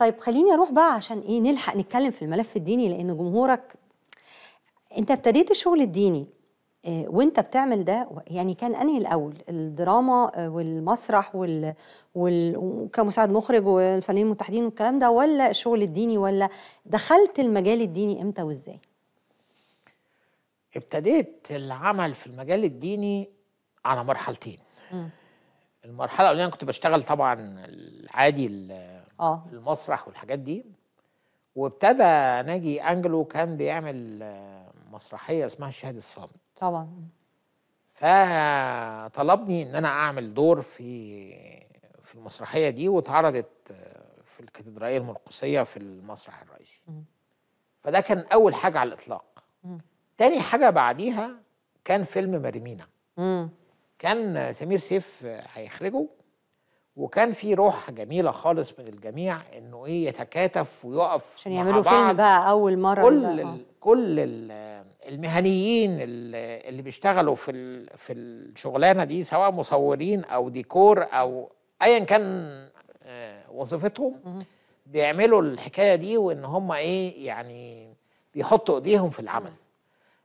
طيب خليني اروح بقى عشان ايه نلحق نتكلم في الملف الديني لان جمهورك انت ابتديت الشغل الديني آه، وانت بتعمل ده يعني كان انهي الاول الدراما آه، والمسرح وال... وكمساعد مخرج والفنانين المتحدين والكلام ده ولا الشغل الديني ولا دخلت المجال الديني امتى وازاي ابتديت العمل في المجال الديني على مرحلتين م. المرحله الاولانيه كنت بشتغل طبعا العادي اه المسرح والحاجات دي وابتدى ناجي انجلو كان بيعمل آه، مسرحيه اسمها الشاهد الصامت طبعا فطلبني ان انا اعمل دور في في المسرحيه دي واتعرضت آه، في الكاتدرائيه المرقسيه في المسرح الرئيسي فده كان اول حاجه على الاطلاق تاني حاجه بعديها كان فيلم ماريمينا كان آه، سمير سيف هيخرجه وكان في روح جميله خالص من الجميع انه ايه يتكاتف ويقف عشان يعملوا فيلم بقى اول مره كل بقى. الـ كل الـ المهنيين اللي بيشتغلوا في في الشغلانه دي سواء مصورين او ديكور او ايا كان آه، وظيفتهم بيعملوا الحكايه دي وان هم ايه يعني بيحطوا ايديهم في العمل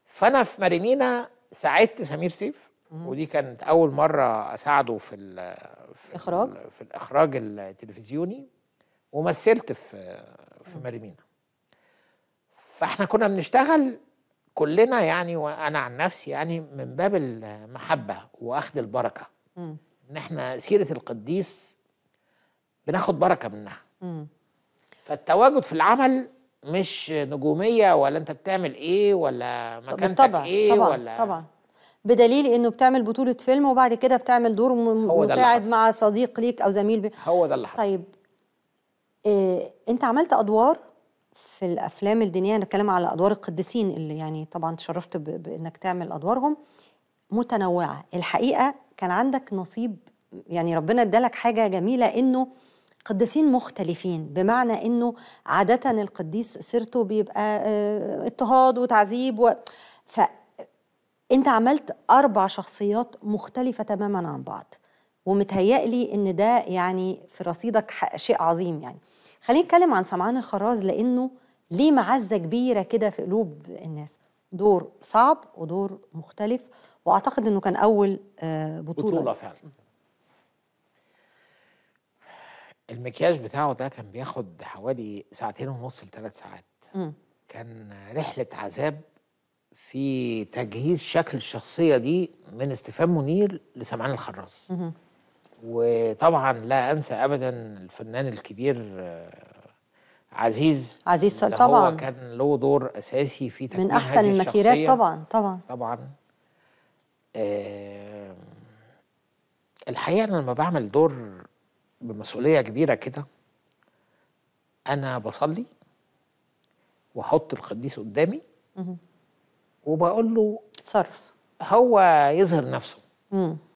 فانا في مارينينا ساعدت سمير سيف ودي كانت اول مره اساعده في الـ في الاخراج في الاخراج التلفزيوني ومثلت في في ماريمينا فاحنا كنا بنشتغل كلنا يعني وانا عن نفسي يعني من باب المحبه واخذ البركه ان احنا سيره القديس بناخد بركه منها فالتواجد في العمل مش نجوميه ولا انت بتعمل ايه ولا مكانتك ايه طبعًا ولا طبعا بدليل انه بتعمل بطوله فيلم وبعد كده بتعمل دور مساعد مع صديق ليك او زميل بي... هو ده اللي حصل طيب إيه انت عملت ادوار في الافلام الدينيه نتكلم على ادوار القديسين اللي يعني طبعا تشرفت بانك تعمل ادوارهم متنوعه الحقيقه كان عندك نصيب يعني ربنا ادالك حاجه جميله انه قديسين مختلفين بمعنى انه عاده القديس سيرته بيبقى آه، اضطهاد وتعذيب و... ف انت عملت اربع شخصيات مختلفه تماما عن بعض ومتهيألي ان ده يعني في رصيدك شيء عظيم يعني خلينا نتكلم عن سمعان الخراز لانه ليه معزه كبيره كده في قلوب الناس دور صعب ودور مختلف واعتقد انه كان اول آه، بطوله بطوله فعلا المكياج بتاعه ده كان بياخد حوالي ساعتين ونص لثلاث ساعات م. كان رحله عذاب في تجهيز شكل الشخصية دي من استفان منير لسمعان الخراز وطبعا لا أنسى أبدا الفنان الكبير آه، عزيز عزيز اللي طبعا هو كان له دور أساسي في تكوين من أحسن المكيرات طبعا طبعا طبعا آه الحقيقة أنا لما بعمل دور بمسؤولية كبيرة كده أنا بصلي وأحط القديس قدامي وبقول له تصرف هو يظهر نفسه مم.